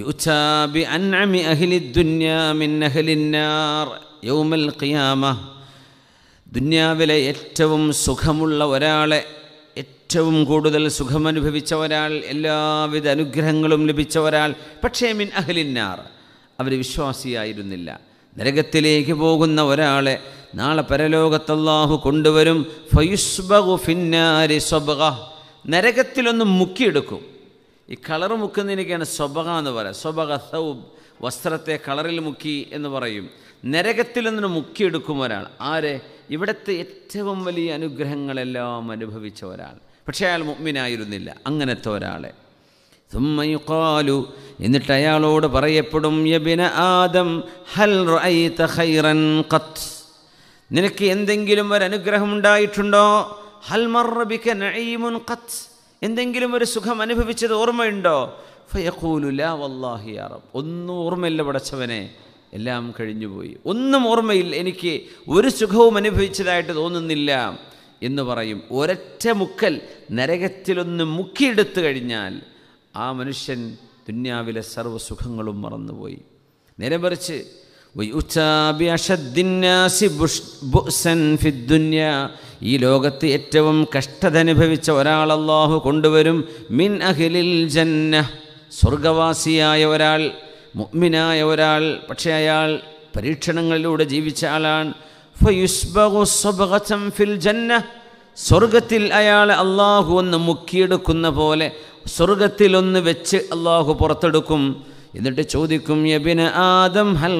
يؤتى بأنعم أهل الدنيا من أهل النار يوم القيامة ദുന്യാവിലെ ഏറ്റവും സുഖമുള്ള ഒരാളെ ഏറ്റവും കൂടുതൽ സുഖമനുഭവിച്ച ഒരാൾ എല്ലാവിധ അനുഗ്രഹങ്ങളും ലഭിച്ച ഒരാൾ പക്ഷേ മിൻ അഹലിന്നാർ അവർ വിശ്വാസിയായിരുന്നില്ല നരകത്തിലേക്ക് പോകുന്ന ഒരാളെ നാളെ പരലോകത്തല്ലാഹു കൊണ്ടുവരും ഫയുസ്ബു ഫിന്നാരി സ്വബ നരകത്തിലൊന്ന് മുക്കിയെടുക്കും ഈ കളർ മുക്കുന്നതിനൊക്കെയാണ് സ്വഭക എന്ന് പറയുക സ്വഭക സൗബ് വസ്ത്രത്തെ കളറിൽ മുക്കി എന്ന് പറയും നരകത്തിൽ നിന്ന് മുക്കിയെടുക്കും ഒരാൾ ആരെ ഇവിടുത്തെ ഏറ്റവും വലിയ അനുഗ്രഹങ്ങളെല്ലാം അനുഭവിച്ച ഒരാൾ പക്ഷേ അയാൾ മുമ്മിനായിരുന്നില്ല അങ്ങനത്തെ ഒരാളെ സുമ്മയുക്കാലു എന്നിട്ട് അയാളോട് പറയപ്പെടും യബിന ആദം ഹൽ ഖൈറൻ ഖത്ത് നിനക്ക് എന്തെങ്കിലും ഒരു അനുഗ്രഹം ഉണ്ടായിട്ടുണ്ടോ ഹൽ മർബിക നഈമുൻ ഖത്ത് എന്തെങ്കിലും ഒരു സുഖം അനുഭവിച്ചത് ഓർമ്മയുണ്ടോ ഫയക്കൂലുല വല്ലാഹി അറബ് ഒന്നും ഓർമ്മയില്ല പടച്ചവനെ എല്ലാം കഴിഞ്ഞുപോയി ഒന്നും ഓർമ്മയിൽ എനിക്ക് ഒരു സുഖവും അനുഭവിച്ചതായിട്ട് തോന്നുന്നില്ല എന്ന് പറയും ഒരൊറ്റ മുക്കൽ നരകത്തിലൊന്ന് മുക്കിയെടുത്തു കഴിഞ്ഞാൽ ആ മനുഷ്യൻ ദുന്യാവിലെ സർവ്വസുഖങ്ങളും മറന്നുപോയി നേരെ മറിച്ച് ഈ ലോകത്ത് ഏറ്റവും കഷ്ടത അനുഭവിച്ച ഒരാളല്ലാഹു കൊണ്ടുവരും മിൻ അഖിലിൽ ജന്ന സ്വർഗവാസിയായ ഒരാൾ മുഗ്മിനായ ഒരാൾ പക്ഷേ അയാൾ പരീക്ഷണങ്ങളിലൂടെ ജീവിച്ച ആളാണ് ഫിൽ ജന്ന സ്വർഗത്തിൽ അയാൾ അള്ളാഹു ഒന്ന് മുക്കിയെടുക്കുന്ന പോലെ സ്വർഗത്തിലൊന്ന് വെച്ച് അള്ളാഹു പുറത്തെടുക്കും എന്നിട്ട് ചോദിക്കും ആദം ഹൽ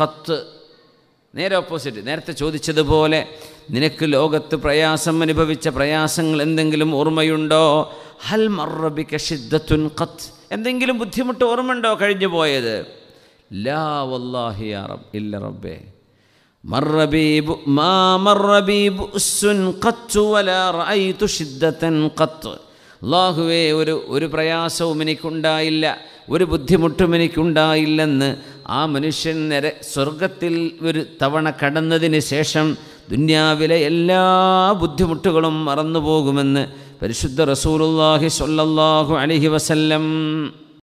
കത്ത് നേരെ ഓപ്പോസിറ്റ് നേരത്തെ ചോദിച്ചതുപോലെ നിനക്ക് ലോകത്ത് പ്രയാസം അനുഭവിച്ച പ്രയാസങ്ങൾ എന്തെങ്കിലും ഓർമ്മയുണ്ടോ ഹൽ മറബിക്ക ഷിദ്ദത്തുൻ ഖത്ത് എന്തെങ്കിലും ബുദ്ധിമുട്ട് ഓർമ്മയുണ്ടോ കഴിഞ്ഞു പോയത് ലാ വല്ലാഹി അറബ് ഇല്ല റബ്ബേ മറബീബു മാ ഉസ്സുൻ വലാ റഅയ്തു ഒരു ഒരു പ്രയാസവും എനിക്കുണ്ടായില്ല ഒരു ബുദ്ധിമുട്ടും എനിക്കുണ്ടായില്ലെന്ന് ആ മനുഷ്യൻ നേരെ സ്വർഗത്തിൽ ഒരു തവണ കടന്നതിന് ശേഷം ദുന്യാവിലെ എല്ലാ ബുദ്ധിമുട്ടുകളും മറന്നുപോകുമെന്ന് പരിശുദ്ധ റസൂലുല്ലാഹി സൊല്ലാഹു അലഹി വസല്ലം